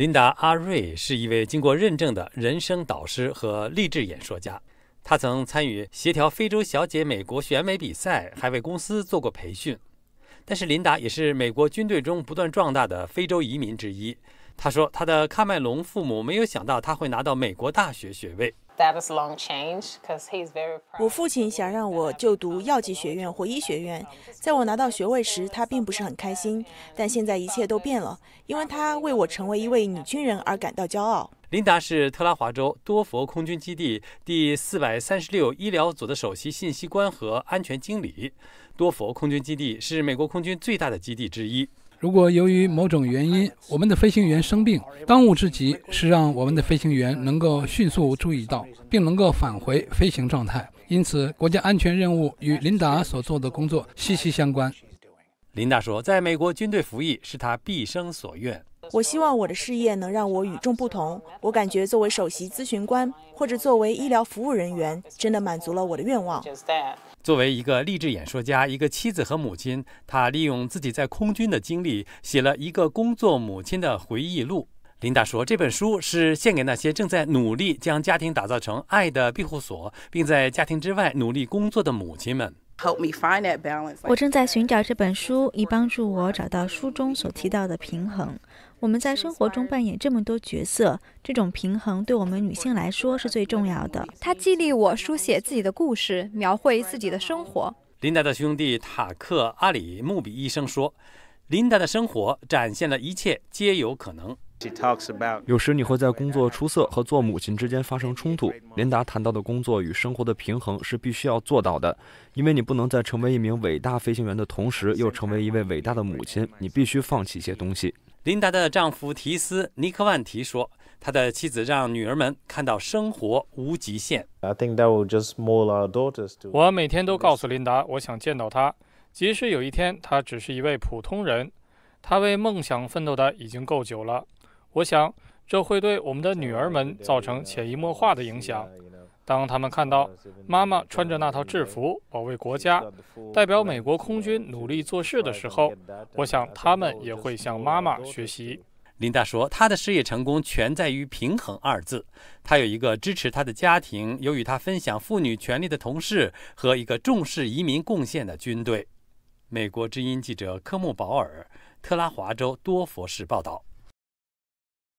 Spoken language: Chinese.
琳达·阿瑞是一位经过认证的人生导师和励志演说家。他曾参与协调非洲小姐美国选美比赛，还为公司做过培训。但是，琳达也是美国军队中不断壮大的非洲移民之一。他说：“他的喀麦隆父母没有想到他会拿到美国大学学位。”我父亲想让我就读药剂学院或医学院。在我拿到学位时，他并不是很开心，但现在一切都变了，因为他为我成为一位女军人而感到骄傲。琳达是特拉华州多佛空军基地第436医疗组的首席信息官和安全经理。多佛空军基地是美国空军最大的基地之一。如果由于某种原因我们的飞行员生病，当务之急是让我们的飞行员能够迅速注意到，并能够返回飞行状态。因此，国家安全任务与琳达所做的工作息息相关。琳达说：“在美国军队服役是他毕生所愿。”我希望我的事业能让我与众不同。我感觉作为首席咨询官或者作为医疗服务人员，真的满足了我的愿望。作为一个励志演说家、一个妻子和母亲，她利用自己在空军的经历，写了一个工作母亲的回忆录。琳达说，这本书是献给那些正在努力将家庭打造成爱的庇护所，并在家庭之外努力工作的母亲们。我正在寻找这本书，以帮助我找到书中所提到的平衡。我们在生活中扮演这么多角色，这种平衡对我们女性来说是最重要的。它激励我书写自己的故事，描绘自己的生活。琳达的兄弟塔克·阿里·穆比医生说：“琳达的生活展现了一切皆有可能。”有时你会在工作出色和做母亲之间发生冲突。琳达谈到的工作与生活的平衡是必须要做到的，因为你不能在成为一名伟大飞行员的同时又成为一位伟大的母亲。你必须放弃一些东西。琳达的丈夫提斯尼克万提说：“他的妻子让女儿们看到生活无极限。”我每天都告诉琳达，我想见到她，即使有一天她只是一位普通人。她为梦想奋斗的已经够久了。我想，这会对我们的女儿们造成潜移默化的影响。当他们看到妈妈穿着那套制服保卫国家、代表美国空军努力做事的时候，我想他们也会向妈妈学习。琳达说：“她的事业成功全在于‘平衡’二字。她有一个支持她的家庭，有与她分享妇女权利的同事，和一个重视移民贡献的军队。”美国之音记者科姆保尔，特拉华州多佛市报道。